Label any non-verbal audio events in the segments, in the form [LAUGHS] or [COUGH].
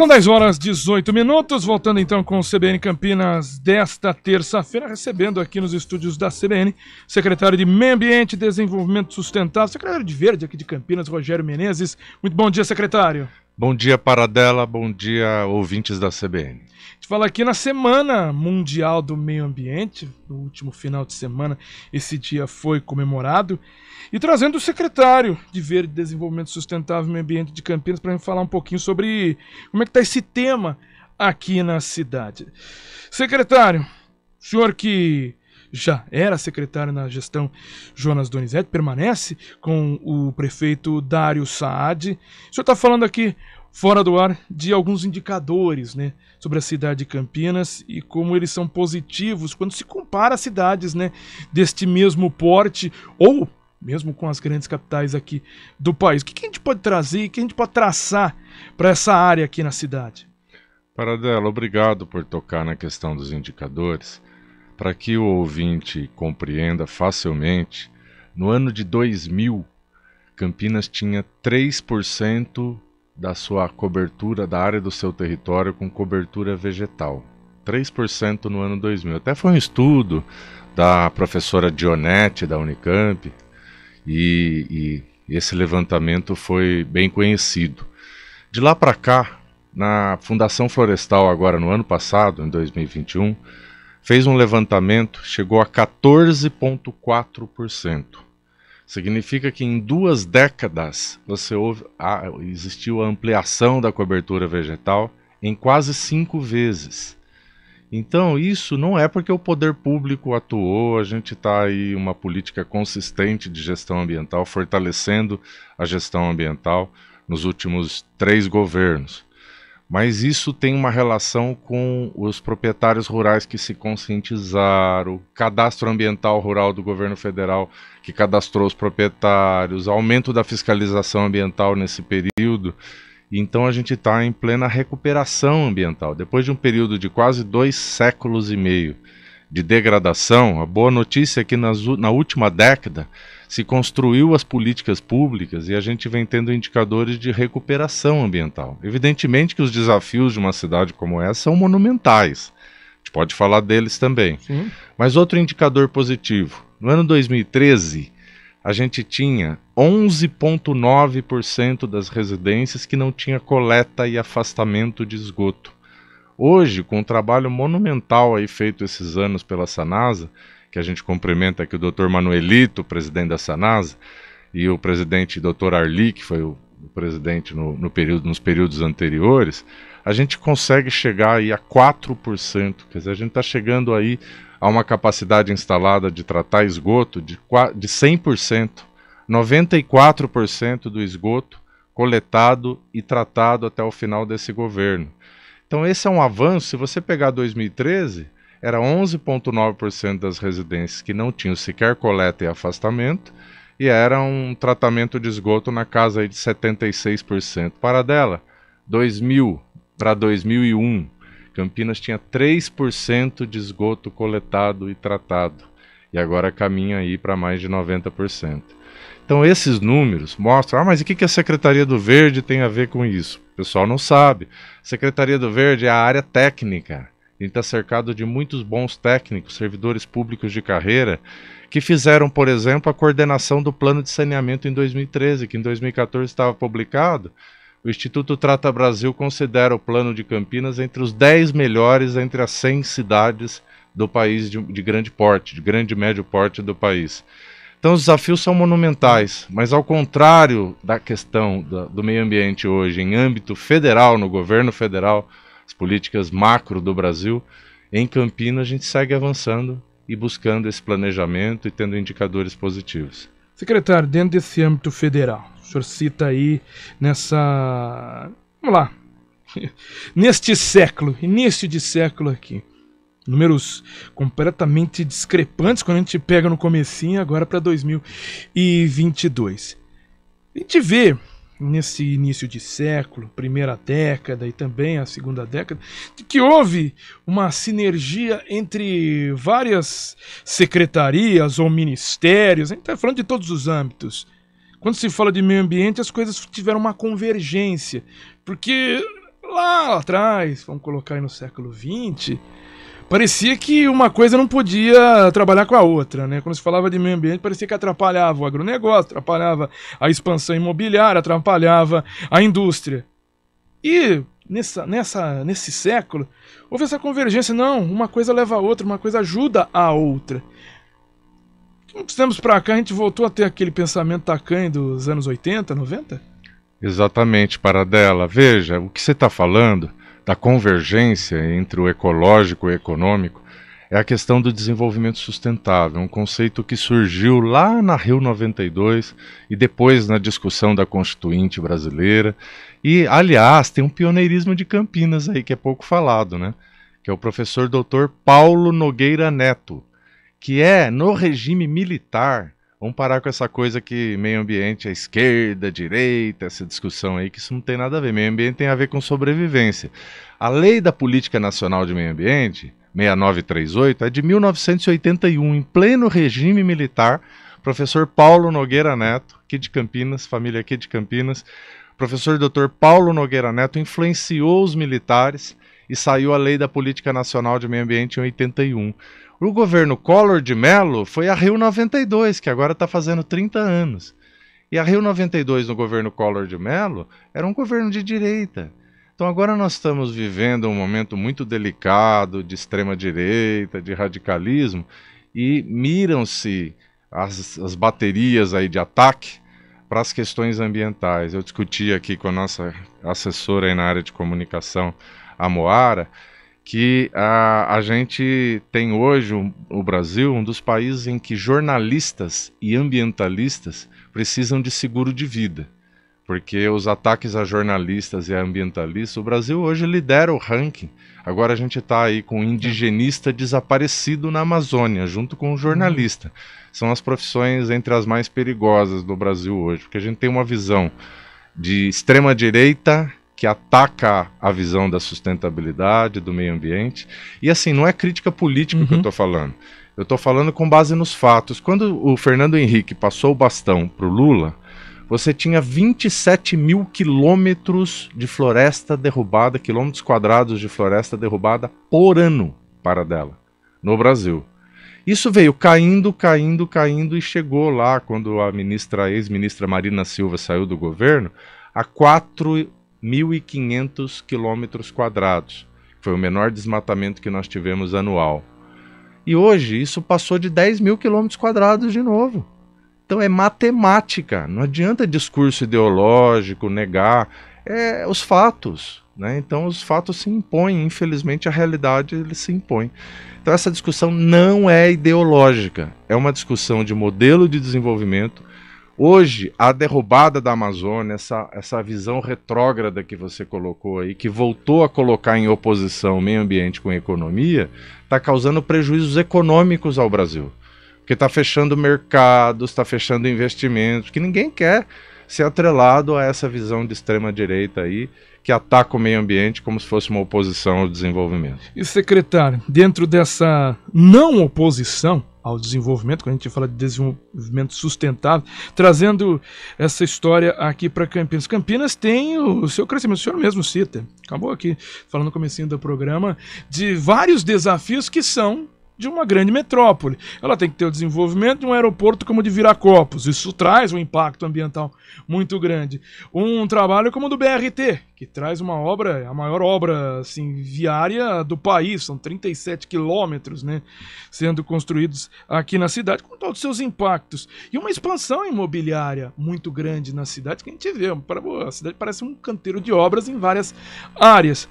São 10 horas 18 minutos, voltando então com o CBN Campinas desta terça-feira, recebendo aqui nos estúdios da CBN, secretário de Meio Ambiente e Desenvolvimento Sustentável, secretário de Verde aqui de Campinas, Rogério Menezes. Muito bom dia, secretário. Bom dia, Paradela. Bom dia, ouvintes da CBN. A gente fala aqui na Semana Mundial do Meio Ambiente, no último final de semana, esse dia foi comemorado. E trazendo o secretário de Verde, Desenvolvimento Sustentável e Meio Ambiente de Campinas para falar um pouquinho sobre como é que está esse tema aqui na cidade. Secretário, senhor que já era secretário na gestão Jonas Donizete, permanece com o prefeito Dário Saad. O senhor está falando aqui, fora do ar, de alguns indicadores né, sobre a cidade de Campinas e como eles são positivos quando se compara a cidades né, deste mesmo porte ou mesmo com as grandes capitais aqui do país. O que, que a gente pode trazer, o que a gente pode traçar para essa área aqui na cidade? Paradela, obrigado por tocar na questão dos indicadores. Para que o ouvinte compreenda facilmente, no ano de 2000, Campinas tinha 3% da sua cobertura, da área do seu território com cobertura vegetal. 3% no ano 2000. Até foi um estudo da professora Dionete, da Unicamp, e, e esse levantamento foi bem conhecido. De lá para cá, na Fundação Florestal, agora no ano passado, em 2021, fez um levantamento, chegou a 14,4%. Significa que em duas décadas você ah, existiu a ampliação da cobertura vegetal em quase cinco vezes. Então, isso não é porque o poder público atuou, a gente está aí uma política consistente de gestão ambiental, fortalecendo a gestão ambiental nos últimos três governos. Mas isso tem uma relação com os proprietários rurais que se conscientizaram, o cadastro ambiental rural do governo federal que cadastrou os proprietários, aumento da fiscalização ambiental nesse período. Então a gente está em plena recuperação ambiental. Depois de um período de quase dois séculos e meio de degradação, a boa notícia é que nas, na última década se construiu as políticas públicas e a gente vem tendo indicadores de recuperação ambiental. Evidentemente que os desafios de uma cidade como essa são monumentais. A gente pode falar deles também. Sim. Mas outro indicador positivo. No ano 2013, a gente tinha 11,9% das residências que não tinha coleta e afastamento de esgoto. Hoje, com o trabalho monumental aí feito esses anos pela Sanasa, que a gente cumprimenta aqui o doutor Manuelito, presidente da Sanasa, e o presidente doutor Arli, que foi o presidente no, no período, nos períodos anteriores, a gente consegue chegar aí a 4%, quer dizer, a gente está chegando aí a uma capacidade instalada de tratar esgoto de, de 100%, 94% do esgoto coletado e tratado até o final desse governo. Então esse é um avanço, se você pegar 2013, era 11,9% das residências que não tinham sequer coleta e afastamento, e era um tratamento de esgoto na casa de 76%. Para dela, 2000 para 2001, Campinas tinha 3% de esgoto coletado e tratado, e agora caminha aí para mais de 90%. Então esses números mostram, ah, mas o que a Secretaria do Verde tem a ver com isso? O pessoal não sabe. Secretaria do Verde é a área técnica gente está cercado de muitos bons técnicos, servidores públicos de carreira, que fizeram, por exemplo, a coordenação do plano de saneamento em 2013, que em 2014 estava publicado. O Instituto Trata Brasil considera o plano de Campinas entre os 10 melhores entre as 100 cidades do país de, de grande porte, de grande e médio porte do país. Então os desafios são monumentais, mas ao contrário da questão da, do meio ambiente hoje, em âmbito federal, no governo federal, as políticas macro do Brasil, em Campinas a gente segue avançando e buscando esse planejamento e tendo indicadores positivos. Secretário, dentro desse âmbito federal, o senhor cita aí nessa. Vamos lá. [LAUGHS] neste século, início de século aqui. Números completamente discrepantes quando a gente pega no comecinho agora para 2022. A gente vê nesse início de século, primeira década e também a segunda década, de que houve uma sinergia entre várias secretarias ou ministérios, a gente está falando de todos os âmbitos. Quando se fala de meio ambiente, as coisas tiveram uma convergência, porque lá atrás, vamos colocar aí no século XX, parecia que uma coisa não podia trabalhar com a outra, né? Quando se falava de meio ambiente, parecia que atrapalhava o agronegócio, atrapalhava a expansão imobiliária, atrapalhava a indústria. E nessa, nessa, nesse século, houve essa convergência, não, uma coisa leva a outra, uma coisa ajuda a outra. Uns para cá a gente voltou a ter aquele pensamento tacanho dos anos 80, 90? Exatamente, Paradela. Veja, o que você está falando da convergência entre o ecológico e o econômico é a questão do desenvolvimento sustentável, um conceito que surgiu lá na Rio 92 e depois na discussão da Constituinte brasileira. E, aliás, tem um pioneirismo de Campinas aí que é pouco falado, né? Que é o professor doutor Paulo Nogueira Neto, que é no regime militar Vamos parar com essa coisa que meio ambiente é esquerda, direita, essa discussão aí, que isso não tem nada a ver. Meio ambiente tem a ver com sobrevivência. A Lei da Política Nacional de Meio Ambiente, 6938, é de 1981, em pleno regime militar. Professor Paulo Nogueira Neto, aqui de Campinas, família aqui de Campinas, professor Dr. Paulo Nogueira Neto influenciou os militares e saiu a Lei da Política Nacional de Meio Ambiente em 81. O governo Collor de Mello foi a Rio 92, que agora está fazendo 30 anos. E a Rio 92 no governo Collor de Mello era um governo de direita. Então agora nós estamos vivendo um momento muito delicado de extrema direita, de radicalismo, e miram-se as, as baterias aí de ataque para as questões ambientais. Eu discuti aqui com a nossa assessora aí na área de comunicação, a Moara, que a, a gente tem hoje o, o Brasil um dos países em que jornalistas e ambientalistas precisam de seguro de vida porque os ataques a jornalistas e a ambientalistas, o Brasil hoje lidera o ranking. Agora a gente está aí com um indigenista desaparecido na Amazônia, junto com o um jornalista. Uhum. São as profissões entre as mais perigosas do Brasil hoje, porque a gente tem uma visão de extrema direita que ataca a visão da sustentabilidade, do meio ambiente. E assim, não é crítica política uhum. que eu estou uhum. falando. Eu estou falando com base nos fatos. Quando o Fernando Henrique passou o bastão para o Lula, você tinha 27 mil quilômetros de floresta derrubada, quilômetros quadrados de floresta derrubada por ano para dela, no Brasil. Isso veio caindo, caindo, caindo e chegou lá quando a ministra, ex-ministra Marina Silva saiu do governo, a 4 1.500 quilômetros quadrados. Foi o menor desmatamento que nós tivemos anual. E hoje isso passou de 10 mil quilômetros quadrados de novo. Então é matemática, não adianta discurso ideológico, negar, é os fatos. Né? Então os fatos se impõem, infelizmente a realidade ele se impõe. Então essa discussão não é ideológica, é uma discussão de modelo de desenvolvimento, Hoje, a derrubada da Amazônia, essa, essa visão retrógrada que você colocou aí, que voltou a colocar em oposição meio ambiente com economia, está causando prejuízos econômicos ao Brasil. Porque está fechando mercados, está fechando investimentos, que ninguém quer ser atrelado a essa visão de extrema-direita aí que ataca o meio ambiente como se fosse uma oposição ao desenvolvimento. E secretário, dentro dessa não oposição ao desenvolvimento, quando a gente fala de desenvolvimento sustentável, trazendo essa história aqui para Campinas. Campinas tem o seu crescimento, o senhor mesmo cita, acabou aqui falando no comecinho do programa, de vários desafios que são de uma grande metrópole. Ela tem que ter o desenvolvimento de um aeroporto como o de Viracopos. Isso traz um impacto ambiental muito grande. Um trabalho como o do BRT, que traz uma obra, a maior obra assim, viária do país. São 37 quilômetros né, sendo construídos aqui na cidade, com todos os seus impactos. E uma expansão imobiliária muito grande na cidade, que a gente vê. A cidade parece um canteiro de obras em várias áreas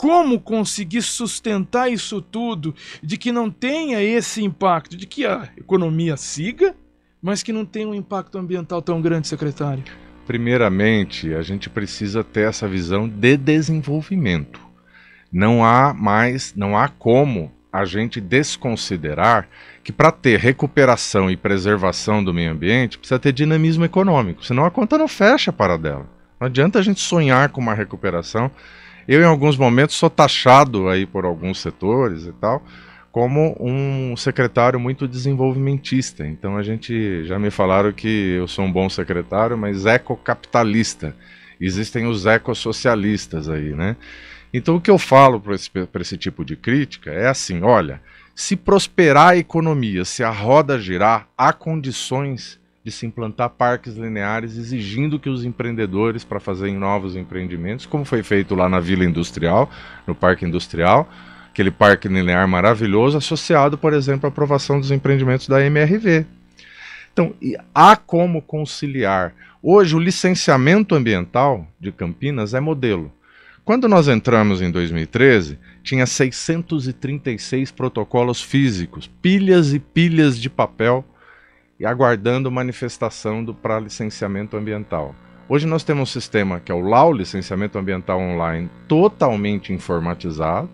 como conseguir sustentar isso tudo, de que não tenha esse impacto, de que a economia siga, mas que não tenha um impacto ambiental tão grande, secretário? Primeiramente, a gente precisa ter essa visão de desenvolvimento. Não há mais, não há como a gente desconsiderar que para ter recuperação e preservação do meio ambiente precisa ter dinamismo econômico, senão a conta não fecha para dela. Não adianta a gente sonhar com uma recuperação eu, em alguns momentos, sou taxado aí por alguns setores e tal, como um secretário muito desenvolvimentista. Então a gente já me falaram que eu sou um bom secretário, mas ecocapitalista. Existem os ecossocialistas aí, né? Então o que eu falo para esse, esse tipo de crítica é assim: olha, se prosperar a economia, se a roda girar, há condições de se implantar parques lineares, exigindo que os empreendedores, para fazerem novos empreendimentos, como foi feito lá na Vila Industrial, no Parque Industrial, aquele parque linear maravilhoso, associado, por exemplo, à aprovação dos empreendimentos da MRV. Então, há como conciliar. Hoje, o licenciamento ambiental de Campinas é modelo. Quando nós entramos em 2013, tinha 636 protocolos físicos, pilhas e pilhas de papel e aguardando manifestação para licenciamento ambiental. Hoje nós temos um sistema que é o LAU, Licenciamento Ambiental Online, totalmente informatizado,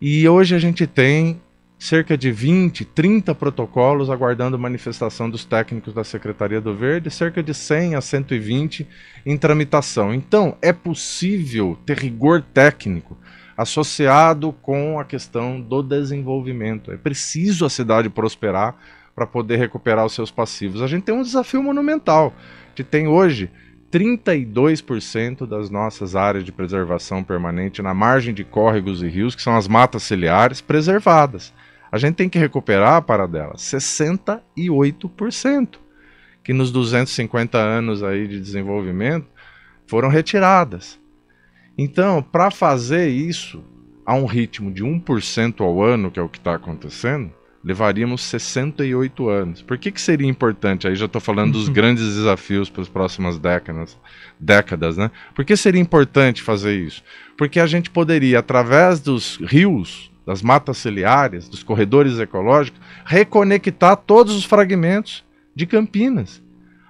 e hoje a gente tem cerca de 20, 30 protocolos aguardando manifestação dos técnicos da Secretaria do Verde, cerca de 100 a 120 em tramitação. Então, é possível ter rigor técnico associado com a questão do desenvolvimento. É preciso a cidade prosperar para poder recuperar os seus passivos. A gente tem um desafio monumental. A gente tem hoje 32% das nossas áreas de preservação permanente na margem de córregos e rios, que são as matas ciliares, preservadas. A gente tem que recuperar para paradela, 68%, que nos 250 anos aí de desenvolvimento foram retiradas. Então, para fazer isso a um ritmo de 1% ao ano, que é o que está acontecendo, levaríamos 68 anos. Por que, que seria importante? Aí já estou falando dos uhum. grandes desafios para as próximas décadas, décadas, né? Por que seria importante fazer isso? Porque a gente poderia, através dos rios, das matas ciliares, dos corredores ecológicos, reconectar todos os fragmentos de Campinas.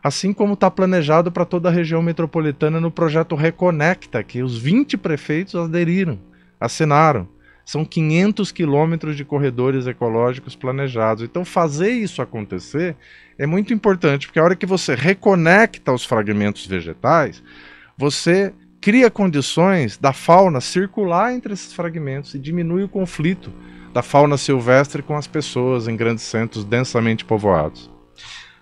Assim como está planejado para toda a região metropolitana no projeto Reconecta, que os 20 prefeitos aderiram, assinaram. São 500 quilômetros de corredores ecológicos planejados. Então, fazer isso acontecer é muito importante, porque a hora que você reconecta os fragmentos vegetais, você cria condições da fauna circular entre esses fragmentos e diminui o conflito da fauna silvestre com as pessoas em grandes centros densamente povoados.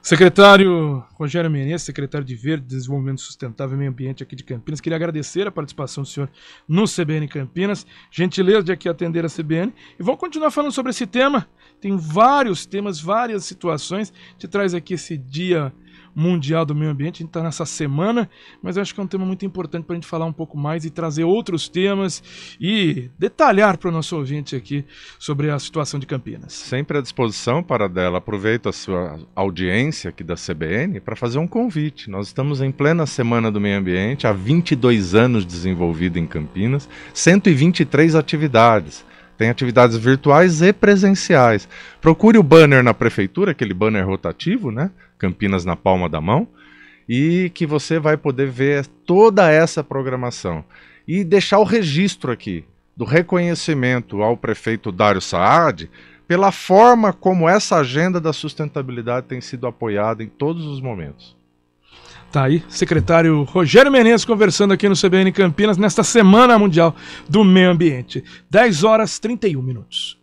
Secretário Rogério Menezes, secretário de Verde, Desenvolvimento Sustentável e Meio Ambiente aqui de Campinas, queria agradecer a participação do senhor no CBN Campinas, gentileza de aqui atender a CBN e vamos continuar falando sobre esse tema. Tem vários temas, várias situações, te traz aqui esse dia Mundial do Meio Ambiente. A gente está nessa semana, mas eu acho que é um tema muito importante para a gente falar um pouco mais e trazer outros temas e detalhar para o nosso ouvinte aqui sobre a situação de Campinas. Sempre à disposição, dela, Aproveito a sua audiência aqui da CBN para fazer um convite. Nós estamos em plena Semana do Meio Ambiente, há 22 anos desenvolvida em Campinas, 123 atividades. Tem atividades virtuais e presenciais. Procure o banner na prefeitura, aquele banner rotativo, né? Campinas na palma da mão, e que você vai poder ver toda essa programação. E deixar o registro aqui do reconhecimento ao prefeito Dário Saad pela forma como essa agenda da sustentabilidade tem sido apoiada em todos os momentos. Tá aí, secretário Rogério Menezes conversando aqui no CBN Campinas nesta Semana Mundial do Meio Ambiente. 10 horas 31 minutos.